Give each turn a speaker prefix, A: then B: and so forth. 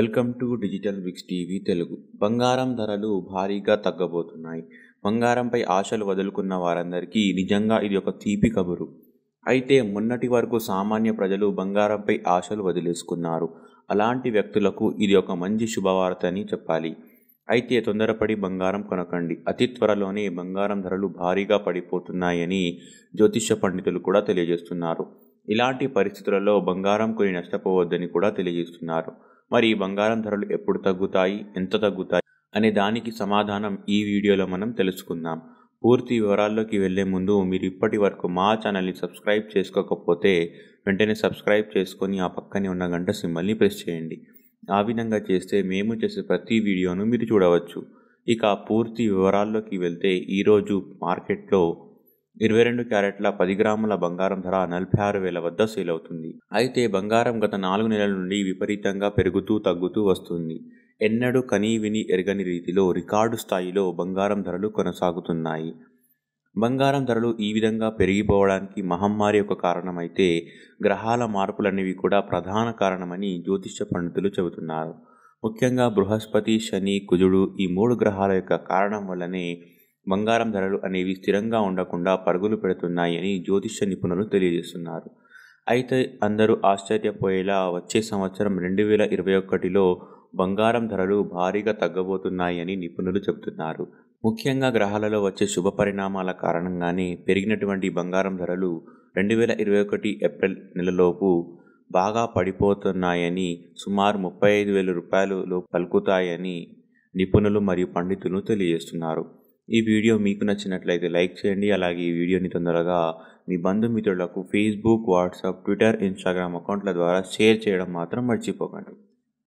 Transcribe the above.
A: welcome to digital Vix TV Telugu బంగారం ధరలు భారీగా తగ్గబోతున్నాయి బంగారంపై ఆశలు వదులుకున్న వారందరికీ నిజంగా ఇది ఒక తీపి కబురు అయితే మొన్నటి వరకు సామాన్య ప్రజలు బంగారంపై ఆశలు వదిలేసుకున్నారు అలాంటి వ్యక్తులకు ఇది ఒక మంచి శుభవార్త అని చెప్పాలి అయితే తొందరపడి బంగారం కొనకండి అతి త్వరలోనే బంగారం ధరలు భారీగా పడిపోతున్నాయని జ్యోతిష పండితులు కూడా తెలియజేస్తున్నారు ఇలాంటి పరిస్థితులలో బంగారం కొని నష్టపోవద్దని కూడా తెలియజేస్తున్నారు మరి ఈ బంగారం ధరలు ఎప్పుడు తగ్గుతాయి ఎంత తగ్గుతాయి అనే దానికి సమాధానం ఈ వీడియోలో మనం తెలుసుకుందాం పూర్తి వివరాల్లోకి వెళ్లే ముందు మీరు ఇప్పటి వరకు మా ఛానల్ని సబ్స్క్రైబ్ చేసుకోకపోతే వెంటనే సబ్స్క్రైబ్ చేసుకొని ఆ పక్కనే ఉన్న గంట సింబల్ని ప్రెస్ చేయండి ఆ విధంగా చేస్తే మేము చేసే ప్రతి వీడియోను మీరు చూడవచ్చు ఇక పూర్తి వివరాల్లోకి వెళ్తే ఈరోజు మార్కెట్లో ఇరవై రెండు క్యారెట్ల పది గ్రాముల బంగారం ధర నలభై ఆరు వేల వద్ద సేల్ అవుతుంది అయితే బంగారం గత నాలుగు నెలల నుండి విపరీతంగా పెరుగుతూ తగ్గుతూ వస్తుంది ఎన్నడూ కనీ విని ఎరగని రీతిలో రికార్డు స్థాయిలో బంగారం ధరలు కొనసాగుతున్నాయి బంగారం ధరలు ఈ విధంగా పెరిగిపోవడానికి మహమ్మారి ఒక కారణమైతే గ్రహాల మార్పులనేవి కూడా ప్రధాన కారణమని జ్యోతిష్య పండితులు చెబుతున్నారు ముఖ్యంగా బృహస్పతి శని కుజుడు ఈ మూడు గ్రహాల యొక్క కారణం వల్లనే బంగారం ధరలు అనేవి స్థిరంగా ఉండకుండా పరుగులు పెడుతున్నాయని జ్యోతిష నిపుణులు తెలియజేస్తున్నారు అయితే అందరూ ఆశ్చర్యపోయేలా వచ్చే సంవత్సరం రెండు వేల ఇరవై ఒకటిలో బంగారం ధరలు భారీగా తగ్గబోతున్నాయని నిపుణులు చెబుతున్నారు ముఖ్యంగా గ్రహాలలో వచ్చే శుభ పరిణామాల కారణంగానే పెరిగినటువంటి బంగారం ధరలు రెండు వేల ఇరవై ఒకటి ఏప్రిల్ నెలలోపు బాగా పడిపోతున్నాయని సుమారు ముప్పై ఐదు వేల రూపాయలు పలుకుతాయని నిపుణులు మరియు పండితులు తెలియజేస్తున్నారు ఈ వీడియో మీకు నచ్చినట్లయితే లైక్ చేయండి అలాగే ఈ వీడియోని తొందరగా మీ బంధుమిత్రులకు ఫేస్బుక్ వాట్సాప్ ట్విట్టర్ ఇన్స్టాగ్రామ్ అకౌంట్ల ద్వారా షేర్ చేయడం మాత్రం మర్చిపోకండి